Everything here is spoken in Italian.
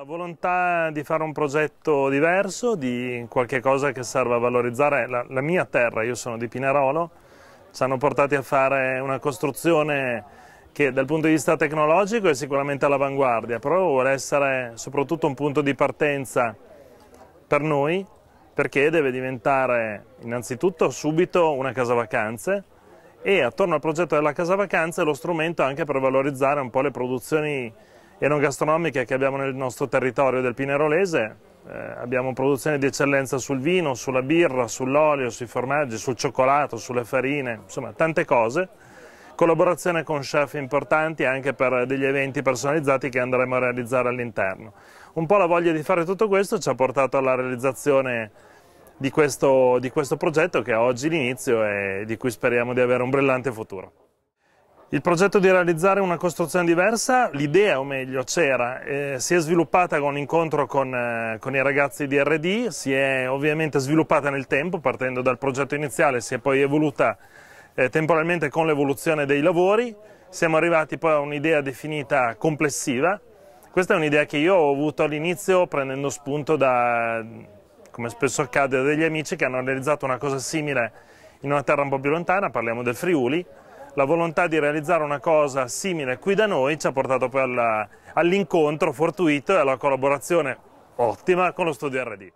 La volontà di fare un progetto diverso, di qualche cosa che serva a valorizzare la, la mia terra, io sono di Pinerolo, ci hanno portati a fare una costruzione che dal punto di vista tecnologico è sicuramente all'avanguardia, però vuole essere soprattutto un punto di partenza per noi, perché deve diventare innanzitutto subito una casa vacanze e attorno al progetto della casa vacanze lo strumento anche per valorizzare un po' le produzioni enogastronomiche che abbiamo nel nostro territorio del Pinerolese, eh, abbiamo produzioni di eccellenza sul vino, sulla birra, sull'olio, sui formaggi, sul cioccolato, sulle farine, insomma tante cose. Collaborazione con chef importanti anche per degli eventi personalizzati che andremo a realizzare all'interno. Un po' la voglia di fare tutto questo ci ha portato alla realizzazione di questo, di questo progetto che è oggi l'inizio e di cui speriamo di avere un brillante futuro il progetto di realizzare una costruzione diversa, l'idea o meglio c'era, eh, si è sviluppata con un incontro con, eh, con, i ragazzi di RD, si è ovviamente sviluppata nel tempo partendo dal progetto iniziale, si è poi evoluta eh, temporalmente con l'evoluzione dei lavori, siamo arrivati poi a un'idea definita complessiva, questa è un'idea che io ho avuto all'inizio prendendo spunto da, come spesso accade, degli amici che hanno realizzato una cosa simile in una terra un po' più lontana, parliamo del Friuli, la volontà di realizzare una cosa simile qui da noi ci ha portato poi all'incontro fortuito e alla collaborazione ottima con lo studio RD.